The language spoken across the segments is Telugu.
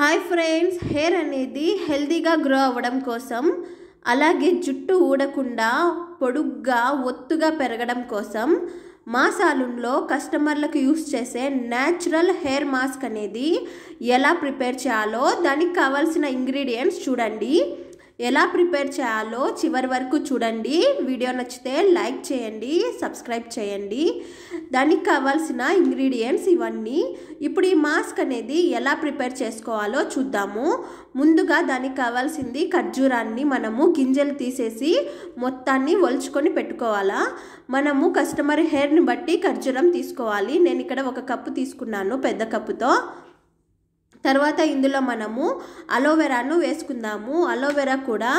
హాయ్ ఫ్రెండ్స్ హెయిర్ అనేది హెల్దీగా గ్రో అవ్వడం కోసం అలాగే జుట్టు ఊడకుండా పొడుగ్గా ఒత్తుగా పెరగడం కోసం మా సాలూన్లో కస్టమర్లకు యూస్ చేసే న్యాచురల్ హెయిర్ మాస్క్ అనేది ఎలా ప్రిపేర్ చేయాలో దానికి కావాల్సిన ఇంగ్రీడియంట్స్ చూడండి ఎలా ప్రిపేర్ చేయాలో చివరి వరకు చూడండి వీడియో నచ్చితే లైక్ చేయండి సబ్స్క్రైబ్ చేయండి దానికి కావాల్సిన ఇంగ్రీడియంట్స్ ఇవన్నీ ఇప్పుడు ఈ మాస్క్ అనేది ఎలా ప్రిపేర్ చేసుకోవాలో చూద్దాము ముందుగా దానికి కావాల్సింది ఖర్జూరాన్ని మనము గింజలు తీసేసి మొత్తాన్ని ఒలుచుకొని పెట్టుకోవాలా మనము కస్టమర్ హెయిర్ని బట్టి ఖర్జూరం తీసుకోవాలి నేను ఇక్కడ ఒక కప్పు తీసుకున్నాను పెద్ద కప్పుతో తర్వాత ఇందులో మనము అలోవెరాను వేసుకుందాము అలోవెరా కూడా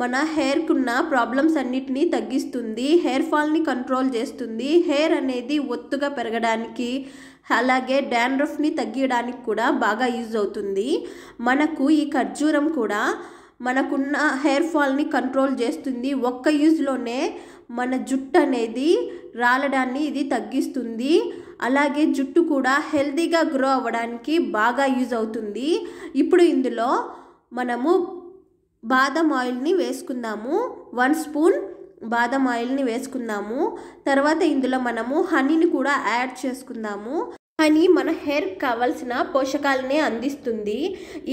మన హెయిర్కి ఉన్న ప్రాబ్లమ్స్ అన్నిటినీ తగ్గిస్తుంది హెయిర్ ఫాల్ని కంట్రోల్ చేస్తుంది హెయిర్ అనేది ఒత్తుగా పెరగడానికి అలాగే డాండ్రఫ్ని తగ్గించడానికి కూడా బాగా యూజ్ అవుతుంది మనకు ఈ ఖర్జూరం కూడా మనకున్న హెయిర్ ఫాల్ని కంట్రోల్ చేస్తుంది ఒక్క యూజ్లోనే మన జుట్టు అనేది రాలడాన్ని ఇది తగ్గిస్తుంది అలాగే జుట్టు కూడా హెల్తీగా గ్రో అవ్వడానికి బాగా యూజ్ అవుతుంది ఇప్పుడు ఇందులో మనము బాదం ఆయిల్ని వేసుకుందాము వన్ స్పూన్ బాదం ఆయిల్ని వేసుకుందాము తర్వాత ఇందులో మనము హనీని కూడా యాడ్ చేసుకుందాము హనీ మన హెయిర్ కావాల్సిన పోషకాలనే అందిస్తుంది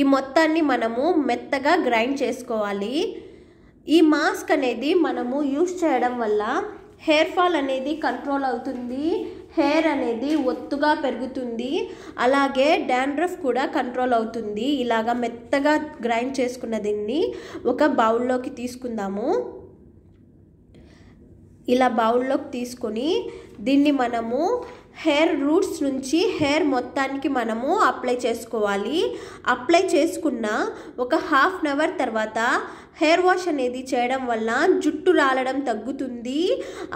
ఈ మొత్తాన్ని మనము మెత్తగా గ్రైండ్ చేసుకోవాలి ఈ మాస్క్ అనేది మనము యూస్ చేయడం వల్ల హెయిర్ ఫాల్ అనేది కంట్రోల్ అవుతుంది హెయిర్ అనేది ఒత్తుగా పెరుగుతుంది అలాగే డాండ్రఫ్ కూడా కంట్రోల్ అవుతుంది ఇలాగ మెత్తగా గ్రైండ్ చేసుకున్న దీన్ని ఒక బౌల్లోకి తీసుకుందాము ఇలా బౌల్లోకి తీసుకొని దీన్ని మనము హెయిర్ రూట్స్ నుంచి హెయిర్ మొత్తానికి మనము అప్లై చేసుకోవాలి అప్లై చేసుకున్న ఒక హాఫ్ అన్ అవర్ తర్వాత హెయిర్ వాష్ అనేది చేయడం వల్ల జుట్టు రాలడం తగ్గుతుంది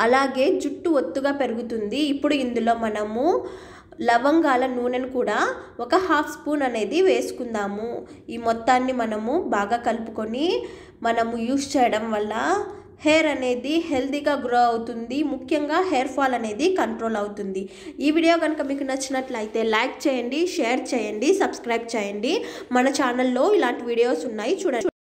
అలాగే జుట్టు ఒత్తుగా పెరుగుతుంది ఇప్పుడు ఇందులో మనము లవంగాల నూనెను కూడా ఒక హాఫ్ స్పూన్ అనేది వేసుకుందాము ఈ మొత్తాన్ని మనము బాగా కలుపుకొని మనము యూస్ చేయడం వల్ల హెయిర్ అనేది హెల్దీగా గ్రో అవుతుంది ముఖ్యంగా హెయిర్ ఫాల్ అనేది కంట్రోల్ అవుతుంది ఈ వీడియో కనుక మీకు నచ్చినట్లయితే లైక్ చేయండి షేర్ చేయండి సబ్స్క్రైబ్ చేయండి మన ఛానల్లో ఇలాంటి వీడియోస్ ఉన్నాయి చూడండి